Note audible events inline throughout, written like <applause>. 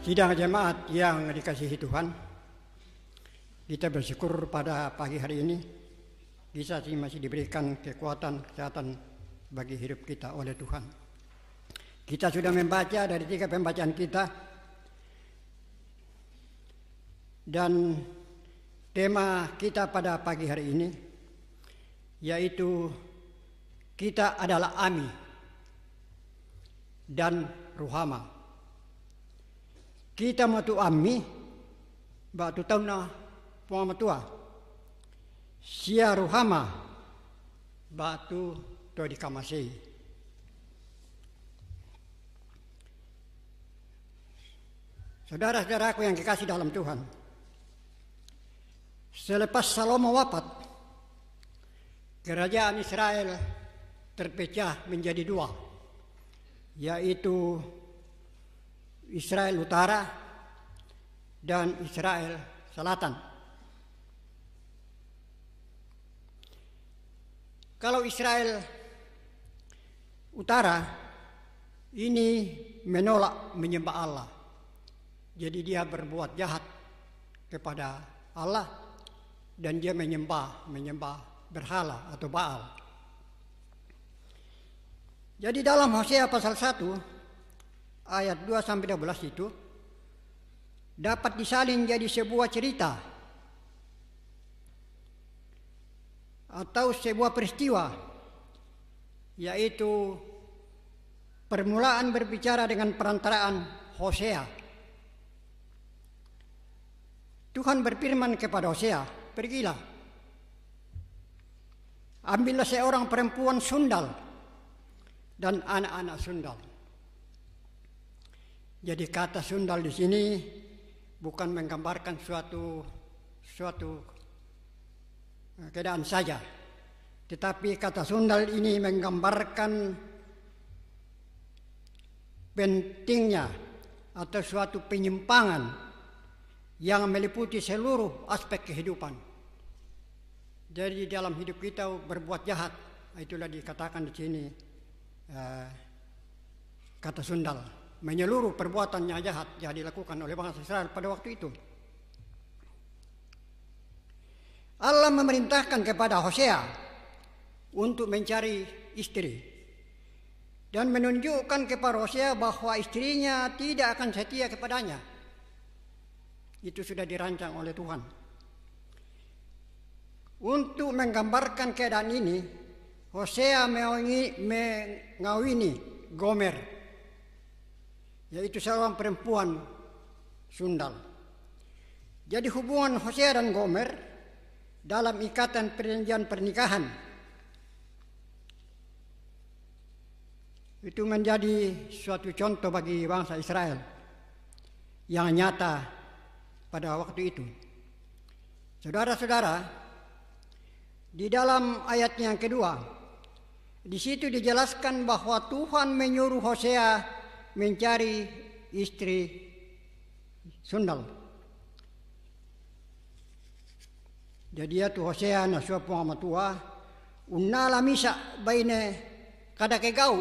Sidang jemaat yang dikasihi Tuhan, kita bersyukur pada pagi hari ini bisa sih masih diberikan kekuatan kesehatan bagi hidup kita oleh Tuhan. Kita sudah membaca dari tiga pembacaan kita dan tema kita pada pagi hari ini yaitu kita adalah Ami dan Ruhama kita matu ammi ba tu na puang matua sia ruhama ba tu to di kamasi Saudara-saudaraku yang dikasih dalam Tuhan Selepas Salomo wafat Kerajaan Israel terpecah menjadi dua Yaitu Israel Utara dan Israel Selatan. Kalau Israel Utara ini menolak menyembah Allah. Jadi dia berbuat jahat kepada Allah dan dia menyembah menyembah berhala atau Baal. Jadi dalam Hosea pasal 1 ayat 2 sampai 12 itu dapat disalin jadi sebuah cerita atau sebuah peristiwa yaitu permulaan berbicara dengan perantaraan Hosea. Tuhan berfirman kepada Hosea, "Pergilah. Ambillah seorang perempuan sundal dan anak-anak sundal." Jadi kata sundal di sini bukan menggambarkan suatu suatu eh, keadaan saja. Tetapi kata sundal ini menggambarkan pentingnya atau suatu penyimpangan yang meliputi seluruh aspek kehidupan. Jadi dalam hidup kita berbuat jahat, itulah dikatakan di sini eh, kata sundal menyeluruh perbuatannya jahat yang dilakukan oleh bangsa Israel pada waktu itu. Allah memerintahkan kepada Hosea untuk mencari istri dan menunjukkan kepada Hosea bahwa istrinya tidak akan setia kepadanya. Itu sudah dirancang oleh Tuhan. Untuk menggambarkan keadaan ini, Hosea mengawini Gomer, yaitu seorang perempuan Sundal. Jadi hubungan Hosea dan Gomer dalam ikatan perjanjian pernikahan itu menjadi suatu contoh bagi bangsa Israel yang nyata pada waktu itu. Saudara-saudara, di dalam ayatnya yang kedua, di situ dijelaskan bahwa Tuhan menyuruh Hosea mencari istri sundal. Jadi ya tu Hosea na sua tua, unala misa baine kada kegau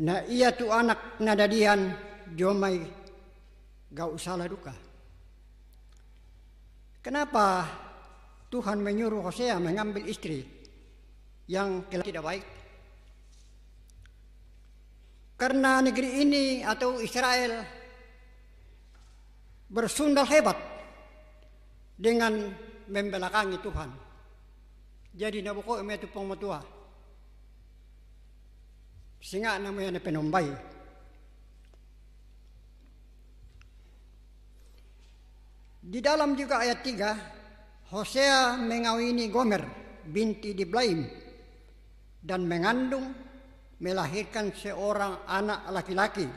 na iya tu anak nadadian jomai gau salah duka. Kenapa Tuhan menyuruh Hosea mengambil istri yang tidak baik? karena negeri ini atau Israel bersundal hebat dengan membelakangi Tuhan. Jadi tu itu matua. Singa namanya penombai. Di dalam juga ayat 3, Hosea mengawini Gomer binti Diblaim dan mengandung melahirkan seorang anak laki-laki.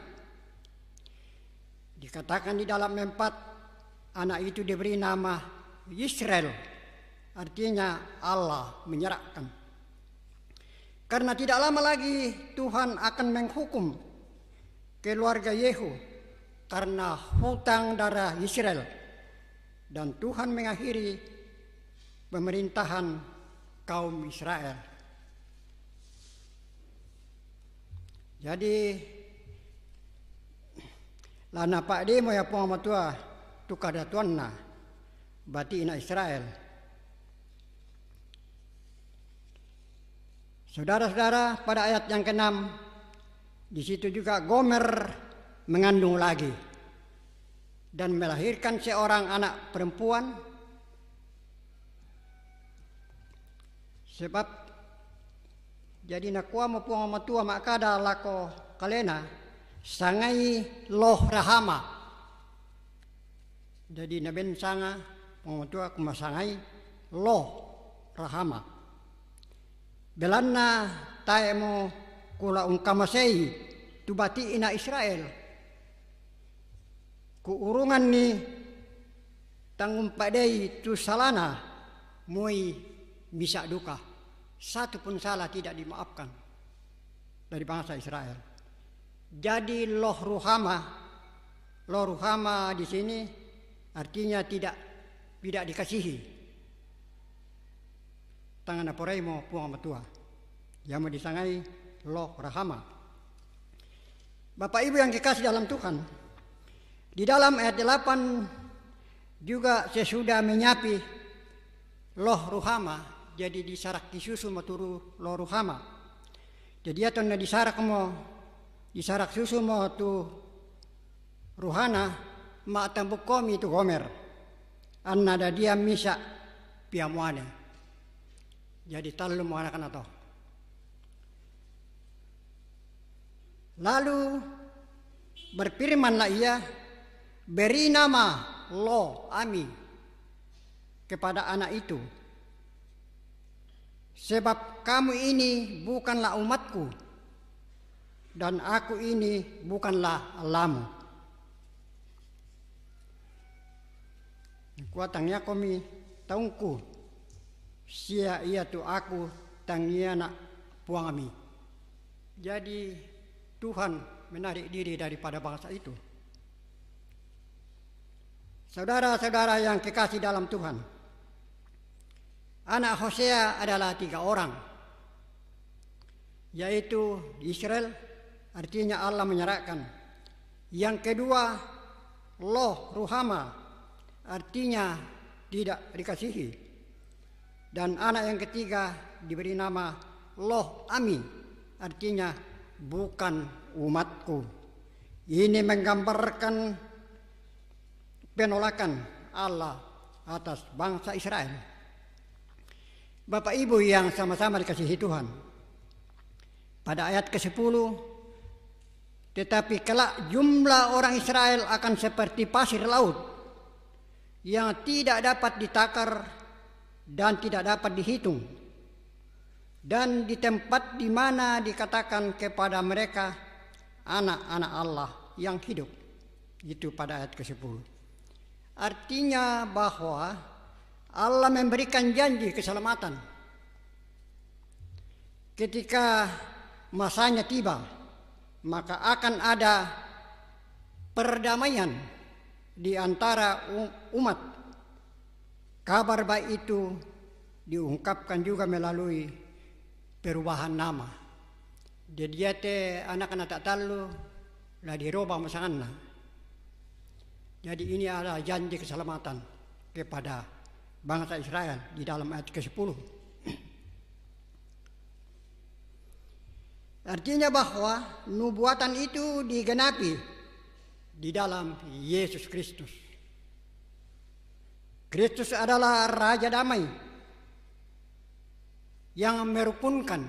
Dikatakan di dalam empat anak itu diberi nama Yisrael, artinya Allah menyerahkan. Karena tidak lama lagi Tuhan akan menghukum keluarga Yehu karena hutang darah Israel. Dan Tuhan mengakhiri pemerintahan kaum Israel. Jadi lana Pak di mo ya tua matua tukar tuan na bati ina Israel. Saudara-saudara, pada ayat yang keenam di situ juga Gomer mengandung lagi dan melahirkan seorang anak perempuan sebab jadi nakua tua mak makada lako kalena sangai loh rahama jadi naben sanga pengamatua kumasangai loh rahama belanna mo kula ungkamasei tubati ina Israel kuurungan ni tangumpadei tu salana mui bisa duka satu pun salah tidak dimaafkan dari bangsa Israel. Jadi loh ruhama, loh ruhama di sini artinya tidak tidak dikasihi. Tangan mau puang metua. Yang mau disangai loh rahama. Bapak Ibu yang dikasih dalam Tuhan. Di dalam ayat 8 juga sesudah menyapi loh ruhama jadi di sarak kisusu maturu loru hama jadi atau na di sarak mo di sarak susu mo tu ruhana ma tambuk komi tu komer anna da dia misa piamuane jadi talu mo anak to lalu berfirmanlah ia beri nama lo ami kepada anak itu Sebab kamu ini bukanlah umatku dan aku ini bukanlah alamu. Kuatangnya kami tangku, sia ia tu aku tangia nak puangami. Jadi Tuhan menarik diri daripada bangsa itu. Saudara-saudara yang kekasih dalam Tuhan, Anak Hosea adalah tiga orang, yaitu Israel, artinya Allah menyerahkan. Yang kedua, Loh Ruhama, artinya tidak dikasihi. Dan anak yang ketiga diberi nama Loh Ami, artinya bukan umatku. Ini menggambarkan penolakan Allah atas bangsa Israel. Bapak Ibu yang sama-sama dikasihi Tuhan. Pada ayat ke-10, tetapi kelak jumlah orang Israel akan seperti pasir laut yang tidak dapat ditakar dan tidak dapat dihitung. Dan di tempat di mana dikatakan kepada mereka anak-anak Allah yang hidup. Itu pada ayat ke-10. Artinya bahwa Allah memberikan janji keselamatan. Ketika masanya tiba, maka akan ada perdamaian di antara umat. Kabar baik itu diungkapkan juga melalui perubahan nama. Jadi dia te anak-anak tak tahu lah diroba masanganna. Jadi ini adalah janji keselamatan kepada bangsa Israel di dalam ayat ke-10. Artinya bahwa nubuatan itu digenapi di dalam Yesus Kristus. Kristus adalah Raja Damai yang merukunkan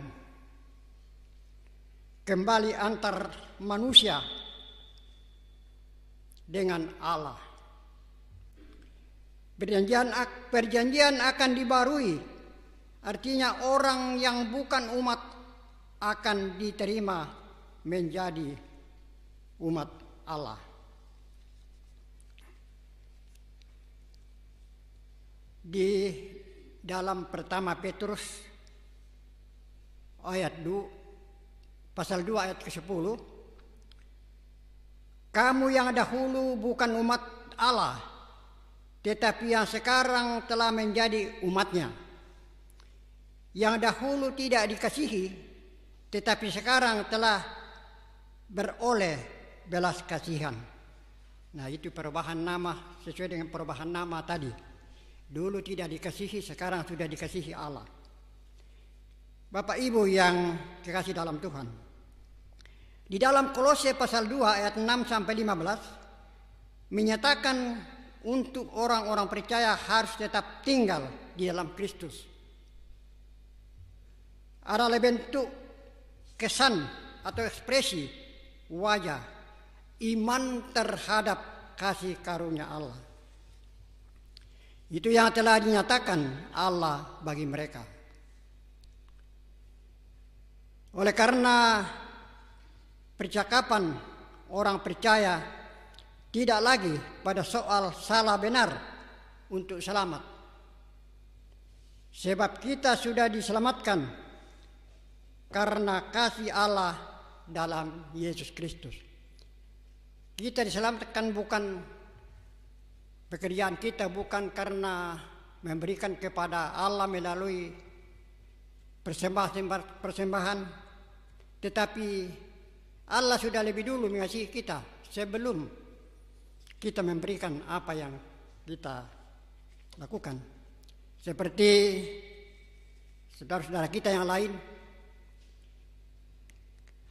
kembali antar manusia dengan Allah. Perjanjian, perjanjian akan dibarui, artinya orang yang bukan umat akan diterima menjadi umat Allah. Di dalam pertama Petrus ayat 2 pasal 2 ayat ke-10 kamu yang dahulu bukan umat Allah tetapi yang sekarang telah menjadi umatnya. Yang dahulu tidak dikasihi, tetapi sekarang telah beroleh belas kasihan. Nah itu perubahan nama sesuai dengan perubahan nama tadi. Dulu tidak dikasihi, sekarang sudah dikasihi Allah. Bapak Ibu yang kekasih dalam Tuhan. Di dalam Kolose pasal 2 ayat 6 sampai 15 menyatakan untuk orang-orang percaya harus tetap tinggal di dalam Kristus. Adalah bentuk kesan atau ekspresi wajah iman terhadap kasih karunia Allah. Itu yang telah dinyatakan Allah bagi mereka. Oleh karena percakapan orang percaya tidak lagi pada soal salah benar untuk selamat. Sebab kita sudah diselamatkan karena kasih Allah dalam Yesus Kristus. Kita diselamatkan bukan pekerjaan kita bukan karena memberikan kepada Allah melalui persembahan persembahan tetapi Allah sudah lebih dulu mengasihi kita sebelum kita memberikan apa yang kita lakukan. Seperti saudara-saudara kita yang lain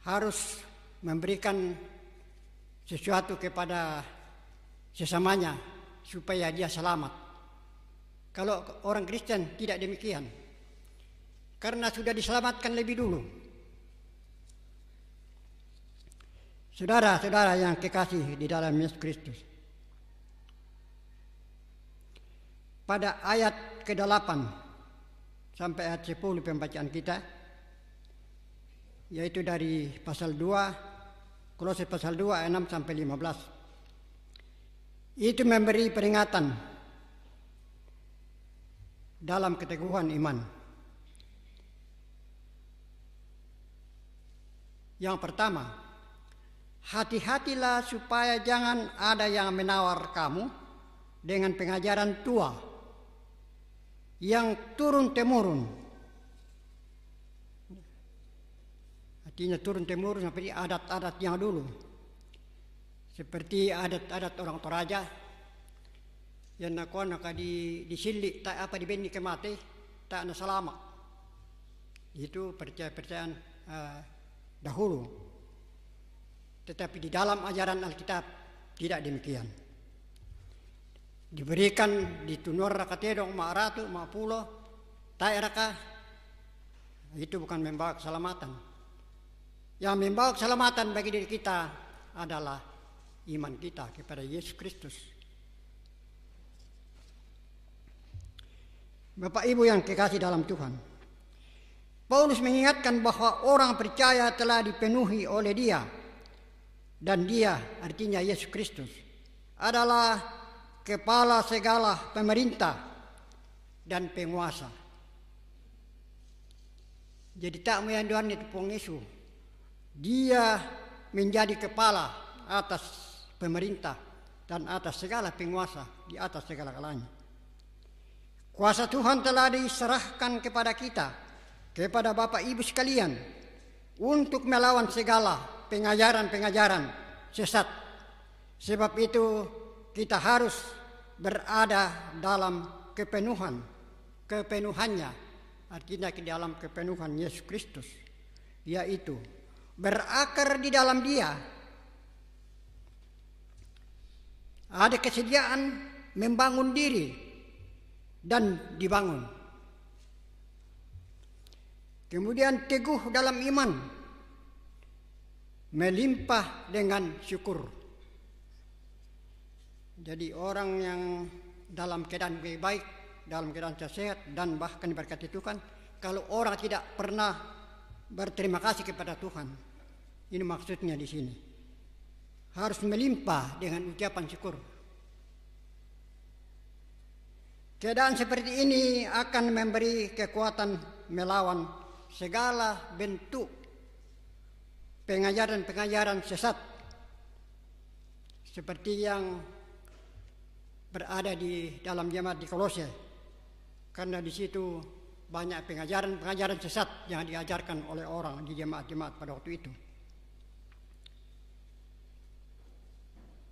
harus memberikan sesuatu kepada sesamanya supaya dia selamat. Kalau orang Kristen tidak demikian. Karena sudah diselamatkan lebih dulu. Saudara-saudara yang kekasih di dalam Yesus Kristus. pada ayat ke-8 sampai ayat 10 pembacaan kita yaitu dari pasal 2 Kolose pasal 2 ayat 6 sampai 15 itu memberi peringatan dalam keteguhan iman yang pertama hati-hatilah supaya jangan ada yang menawar kamu dengan pengajaran tua yang turun temurun. Artinya turun temurun seperti adat-adat yang dulu. Seperti adat-adat orang Toraja yang nak nak di di tak apa di beni kemati tak ada selama. Itu percaya-percayaan eh, dahulu. Tetapi di dalam ajaran Alkitab tidak demikian diberikan di ratu ma pulo tai raka itu bukan membawa keselamatan yang membawa keselamatan bagi diri kita adalah iman kita kepada Yesus Kristus Bapak Ibu yang kekasih dalam Tuhan Paulus mengingatkan bahwa orang percaya telah dipenuhi oleh dia dan dia artinya Yesus Kristus adalah kepala segala pemerintah dan penguasa. Jadi tak meyanduan itu pun Yesus. Dia menjadi kepala atas pemerintah dan atas segala penguasa di atas segala kalanya. Kuasa Tuhan telah diserahkan kepada kita, kepada Bapak Ibu sekalian, untuk melawan segala pengajaran-pengajaran sesat. Sebab itu kita harus berada dalam kepenuhan, kepenuhannya, artinya di dalam kepenuhan Yesus Kristus, yaitu berakar di dalam Dia. Ada kesediaan membangun diri dan dibangun. Kemudian teguh dalam iman, melimpah dengan syukur. Jadi orang yang dalam keadaan baik, dalam keadaan sehat dan bahkan berkat itu kan kalau orang tidak pernah berterima kasih kepada Tuhan. Ini maksudnya di sini. Harus melimpah dengan ucapan syukur. Keadaan seperti ini akan memberi kekuatan melawan segala bentuk pengajaran-pengajaran sesat seperti yang berada di dalam jemaat di Kolose karena di situ banyak pengajaran-pengajaran sesat yang diajarkan oleh orang di jemaat-jemaat pada waktu itu.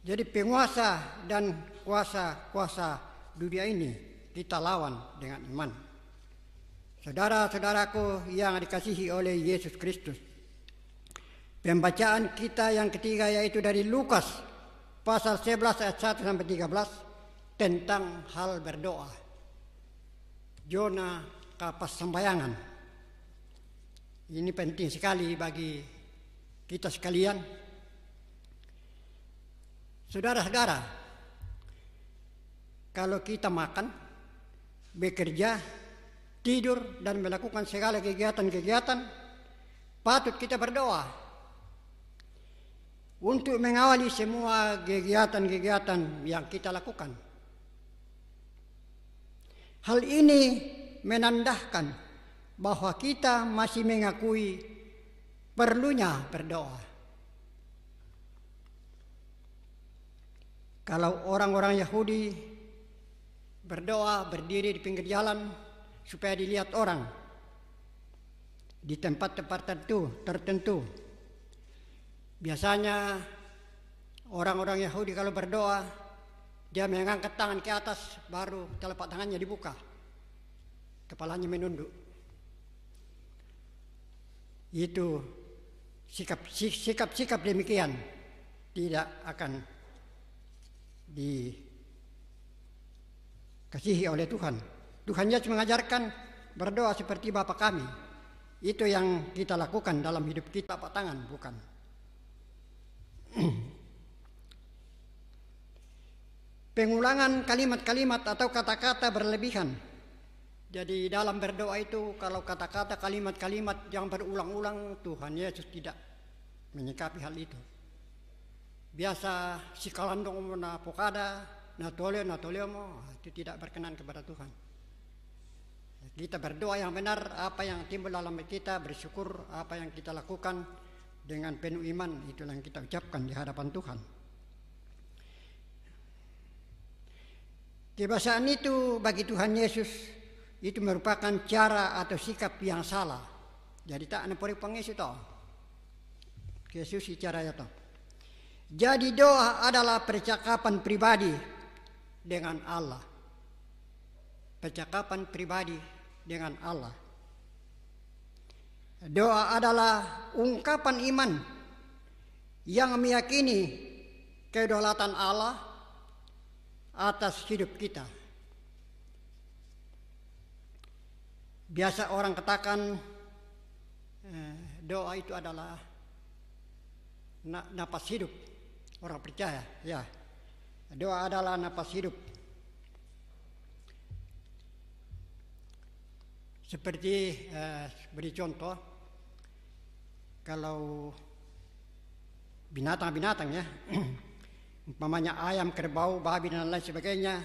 Jadi penguasa dan kuasa-kuasa dunia ini kita lawan dengan iman. Saudara-saudaraku yang dikasihi oleh Yesus Kristus. Pembacaan kita yang ketiga yaitu dari Lukas pasal 11 ayat 1 sampai 13 tentang hal berdoa. Jona kapas sembayangan. Ini penting sekali bagi kita sekalian. Saudara-saudara, kalau kita makan, bekerja, tidur, dan melakukan segala kegiatan-kegiatan, patut kita berdoa untuk mengawali semua kegiatan-kegiatan yang kita lakukan. Hal ini menandakan bahwa kita masih mengakui perlunya berdoa. Kalau orang-orang Yahudi berdoa berdiri di pinggir jalan supaya dilihat orang di tempat-tempat tertentu, tertentu. Biasanya orang-orang Yahudi kalau berdoa dia mengangkat tangan ke atas, baru telapak tangannya dibuka. Kepalanya menunduk. Itu sikap sikap demikian tidak akan dikasihi oleh Tuhan. Tuhan Yesus mengajarkan berdoa seperti Bapa kami. Itu yang kita lakukan dalam hidup kita, Pak tangan, bukan. <clears throat> pengulangan kalimat-kalimat atau kata-kata berlebihan. Jadi dalam berdoa itu kalau kata-kata kalimat-kalimat yang berulang-ulang Tuhan Yesus tidak menyikapi hal itu. Biasa si kalandong na pokada, na toleo, na toleo, itu tidak berkenan kepada Tuhan. Kita berdoa yang benar, apa yang timbul dalam kita, bersyukur apa yang kita lakukan dengan penuh iman, itulah yang kita ucapkan di hadapan Tuhan. Kebasaan itu bagi Tuhan Yesus itu merupakan cara atau sikap yang salah. Jadi tak ada peripang Yesus toh. Yesus bicara ya toh. Jadi doa adalah percakapan pribadi dengan Allah. Percakapan pribadi dengan Allah. Doa adalah ungkapan iman yang meyakini kedaulatan Allah atas hidup kita. Biasa orang katakan eh, doa itu adalah napas hidup. Orang percaya, ya. Doa adalah napas hidup. Seperti eh, beri contoh, kalau binatang-binatang ya, <clears throat> mamanya ayam, kerbau, babi dan lain sebagainya,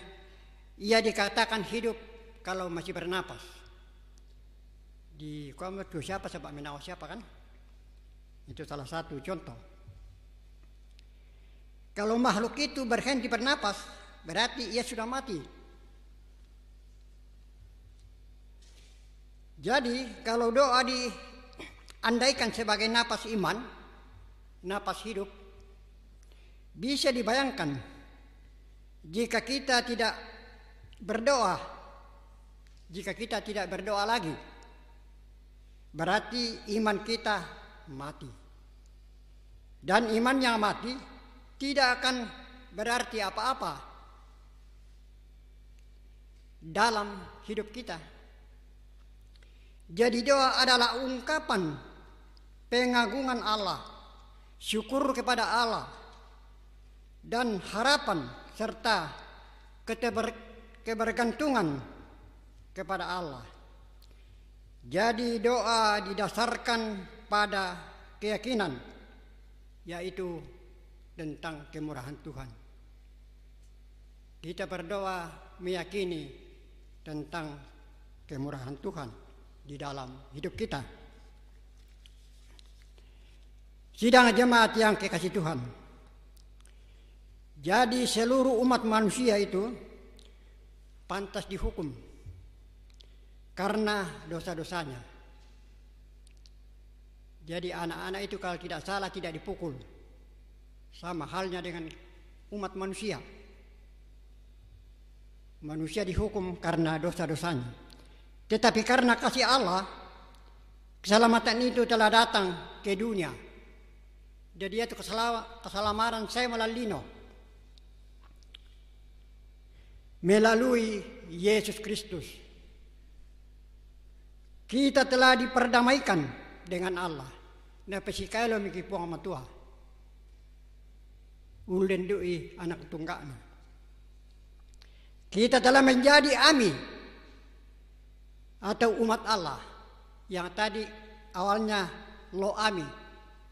ia dikatakan hidup kalau masih bernapas. Di kamu siapa sebab menawas siapa kan? Itu salah satu contoh. Kalau makhluk itu berhenti bernapas, berarti ia sudah mati. Jadi kalau doa diandaikan sebagai napas iman, napas hidup, bisa dibayangkan jika kita tidak berdoa, jika kita tidak berdoa lagi, berarti iman kita mati. Dan iman yang mati tidak akan berarti apa-apa dalam hidup kita. Jadi doa adalah ungkapan pengagungan Allah, syukur kepada Allah, dan harapan serta keter kebergantungan kepada Allah. Jadi doa didasarkan pada keyakinan yaitu tentang kemurahan Tuhan. Kita berdoa meyakini tentang kemurahan Tuhan di dalam hidup kita. Sidang jemaat yang kekasih Tuhan, jadi seluruh umat manusia itu pantas dihukum karena dosa-dosanya. Jadi anak-anak itu kalau tidak salah tidak dipukul. Sama halnya dengan umat manusia. Manusia dihukum karena dosa-dosanya. Tetapi karena kasih Allah, keselamatan itu telah datang ke dunia. Jadi itu keselamatan saya melalui melalino melalui Yesus Kristus. Kita telah diperdamaikan dengan Allah. Nah, pesikailo miki puang matua. dui anak tunggaknya. Kita telah menjadi ami atau umat Allah yang tadi awalnya lo ami,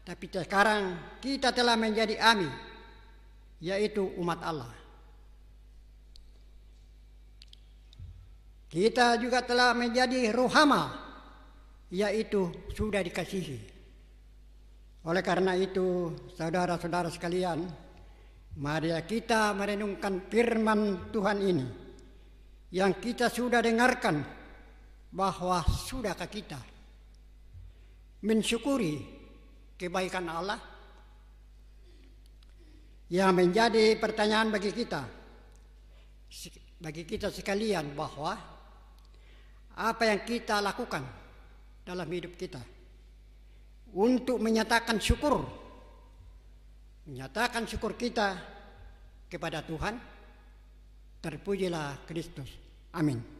tapi sekarang kita telah menjadi ami, yaitu umat Allah. Kita juga telah menjadi ruhama, yaitu sudah dikasihi. Oleh karena itu, saudara-saudara sekalian, mari kita merenungkan firman Tuhan ini yang kita sudah dengarkan bahwa sudahkah kita mensyukuri kebaikan Allah? Yang menjadi pertanyaan bagi kita bagi kita sekalian bahwa apa yang kita lakukan dalam hidup kita untuk menyatakan syukur menyatakan syukur kita kepada Tuhan terpujilah Kristus amin